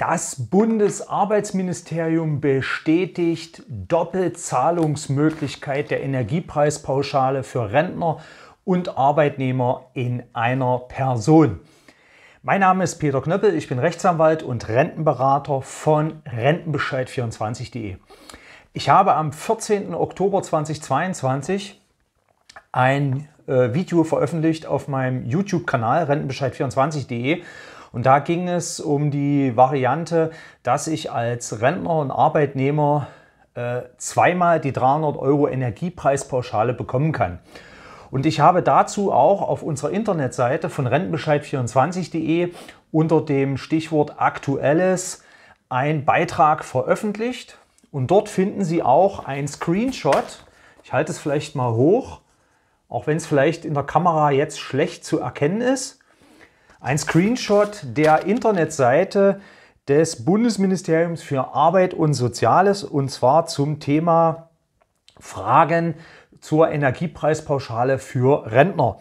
Das Bundesarbeitsministerium bestätigt Doppelzahlungsmöglichkeit der Energiepreispauschale für Rentner und Arbeitnehmer in einer Person. Mein Name ist Peter Knöppel, ich bin Rechtsanwalt und Rentenberater von Rentenbescheid24.de. Ich habe am 14. Oktober 2022 ein äh, Video veröffentlicht auf meinem YouTube-Kanal rentenbescheid24.de und da ging es um die Variante, dass ich als Rentner und Arbeitnehmer äh, zweimal die 300 Euro Energiepreispauschale bekommen kann. Und ich habe dazu auch auf unserer Internetseite von rentenbescheid24.de unter dem Stichwort Aktuelles einen Beitrag veröffentlicht. Und dort finden Sie auch einen Screenshot. Ich halte es vielleicht mal hoch, auch wenn es vielleicht in der Kamera jetzt schlecht zu erkennen ist. Ein Screenshot der Internetseite des Bundesministeriums für Arbeit und Soziales und zwar zum Thema Fragen zur Energiepreispauschale für Rentner.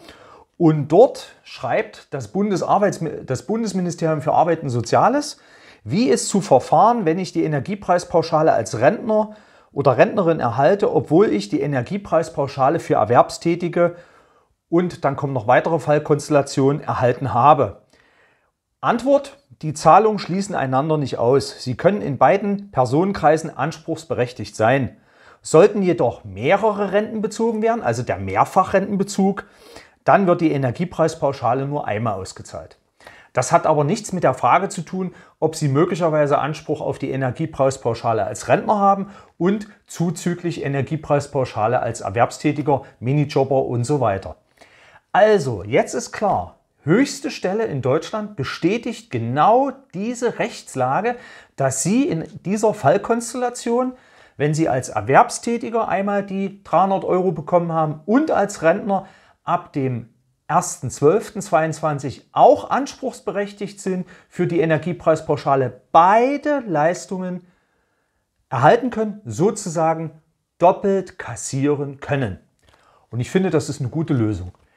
Und dort schreibt das, Bundesarbeits das Bundesministerium für Arbeit und Soziales, wie es zu verfahren, wenn ich die Energiepreispauschale als Rentner oder Rentnerin erhalte, obwohl ich die Energiepreispauschale für Erwerbstätige und dann kommen noch weitere Fallkonstellationen erhalten habe. Antwort, die Zahlungen schließen einander nicht aus. Sie können in beiden Personenkreisen anspruchsberechtigt sein. Sollten jedoch mehrere Renten bezogen werden, also der Mehrfachrentenbezug, dann wird die Energiepreispauschale nur einmal ausgezahlt. Das hat aber nichts mit der Frage zu tun, ob Sie möglicherweise Anspruch auf die Energiepreispauschale als Rentner haben und zuzüglich Energiepreispauschale als Erwerbstätiger, Minijobber und so weiter. Also, jetzt ist klar, höchste Stelle in Deutschland bestätigt genau diese Rechtslage, dass Sie in dieser Fallkonstellation, wenn Sie als Erwerbstätiger einmal die 300 Euro bekommen haben und als Rentner ab dem 1.12.22 auch anspruchsberechtigt sind für die Energiepreispauschale, beide Leistungen erhalten können, sozusagen doppelt kassieren können. Und ich finde, das ist eine gute Lösung.